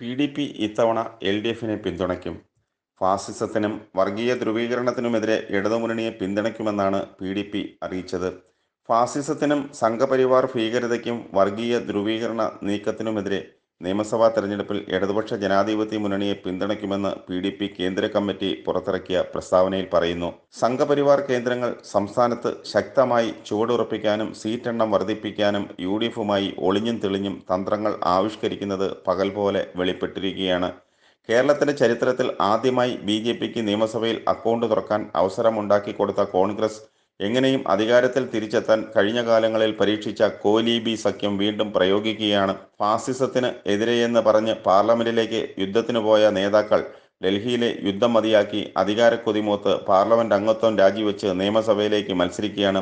P D P ഇത്തവണ L D എഫിനെ പിന്തുണയ്ക്കും ഫാസിസത്തിനും വർഗീയ ധ്രുവീകരണത്തിനുമെതിരെ ഇടതുമുന്നണിയെ പിന്തുണയ്ക്കുമെന്നാണ് പി ഡി പി അറിയിച്ചത് ഫാസിസത്തിനും സംഘപരിവാർ ഭീകരതയ്ക്കും വർഗീയ ധ്രുവീകരണ നീക്കത്തിനുമെതിരെ നിയമസഭാ തെരഞ്ഞെടുപ്പിൽ ഇടതുപക്ഷ ജനാധിപത്യ മുന്നണിയെ പിന്തുണയ്ക്കുമെന്ന് പി ഡി പി കേന്ദ്ര കമ്മിറ്റി പുറത്തിറക്കിയ പ്രസ്താവനയിൽ പറയുന്നു സംഘപരിവാർ കേന്ദ്രങ്ങൾ സംസ്ഥാനത്ത് ശക്തമായി ചുവടുറപ്പിക്കാനും സീറ്റെണ്ണം വർദ്ധിപ്പിക്കാനും യു ഡി എഫുമായി ഒളിഞ്ഞും തെളിഞ്ഞും തന്ത്രങ്ങൾ ആവിഷ്കരിക്കുന്നത് പകൽ പോലെ വെളിപ്പെട്ടിരിക്കുകയാണ് കേരളത്തിന്റെ ചരിത്രത്തിൽ ആദ്യമായി ബി നിയമസഭയിൽ അക്കൗണ്ട് തുറക്കാൻ അവസരമുണ്ടാക്കി കൊടുത്ത കോൺഗ്രസ് എങ്ങനെയും അധികാരത്തിൽ തിരിച്ചെത്താൻ കഴിഞ്ഞ കാലങ്ങളിൽ പരീക്ഷിച്ച കോലീബി സഖ്യം വീണ്ടും പ്രയോഗിക്കുകയാണ് ഫാസിസത്തിന് എതിരെയെന്ന് പറഞ്ഞ് പാർലമെന്റിലേക്ക് യുദ്ധത്തിന് പോയ നേതാക്കൾ ഡൽഹിയിലെ യുദ്ധം മതിയാക്കി അധികാരക്കൊതിമൂത്ത് പാർലമെന്റ് അംഗത്വം രാജിവെച്ച് നിയമസഭയിലേക്ക് മത്സരിക്കുകയാണ്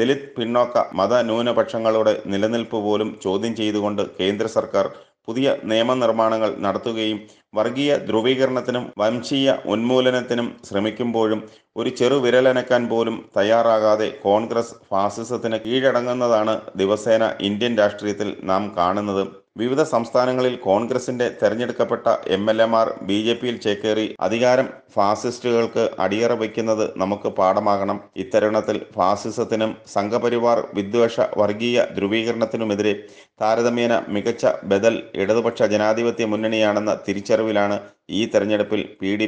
ദലിത് പിന്നോക്ക മത ന്യൂനപക്ഷങ്ങളുടെ നിലനിൽപ്പ് പോലും ചോദ്യം ചെയ്തുകൊണ്ട് കേന്ദ്ര സർക്കാർ പുതിയ നിയമനിർമ്മാണങ്ങൾ നടത്തുകയും വർഗീയ ധ്രുവീകരണത്തിനും വംശീയ ഉന്മൂലനത്തിനും ശ്രമിക്കുമ്പോഴും ഒരു ചെറു വിരലനക്കാൻ പോലും തയ്യാറാകാതെ കോൺഗ്രസ് ഫാസിസത്തിന് കീഴടങ്ങുന്നതാണ് ദിവസേന ഇന്ത്യൻ രാഷ്ട്രീയത്തിൽ നാം കാണുന്നത് വിവിധ സംസ്ഥാനങ്ങളിൽ കോൺഗ്രസിന്റെ തെരഞ്ഞെടുക്കപ്പെട്ട എം എൽ മാർ ബി ജെ പിയിൽ ചേക്കേറി അധികാരം ഫാസിസ്റ്റുകൾക്ക് അടിയറ വയ്ക്കുന്നത് നമുക്ക് പാഠമാകണം ഇത്തരുണത്തിൽ ഫാസിസത്തിനും സംഘപരിവാർ വിദ്വേഷ വർഗീയ ധ്രുവീകരണത്തിനുമെതിരെ താരതമ്യേന മികച്ച ബദൽ ഇടതുപക്ഷ ജനാധിപത്യ മുന്നണിയാണെന്ന തിരിച്ചറിവിലാണ് ഈ തെരഞ്ഞെടുപ്പിൽ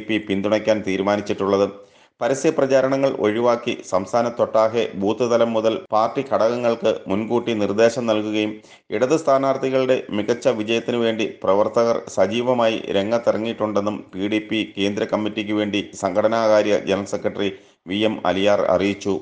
പി പിന്തുണയ്ക്കാൻ തീരുമാനിച്ചിട്ടുള്ളത് പരസ്യ പ്രചാരണങ്ങൾ ഒഴിവാക്കി സംസ്ഥാനത്തൊട്ടാകെ ബൂത്ത് തലം മുതൽ പാർട്ടി ഘടകങ്ങൾക്ക് മുൻകൂട്ടി നിർദ്ദേശം നൽകുകയും ഇടത് സ്ഥാനാർത്ഥികളുടെ മികച്ച വിജയത്തിനു വേണ്ടി പ്രവർത്തകർ സജീവമായി രംഗത്തിറങ്ങിയിട്ടുണ്ടെന്നും പി ഡി പി കേന്ദ്ര കമ്മിറ്റിക്ക് വേണ്ടി സംഘടനാകാര്യ general secretary V M Aliyar അറിയിച്ചു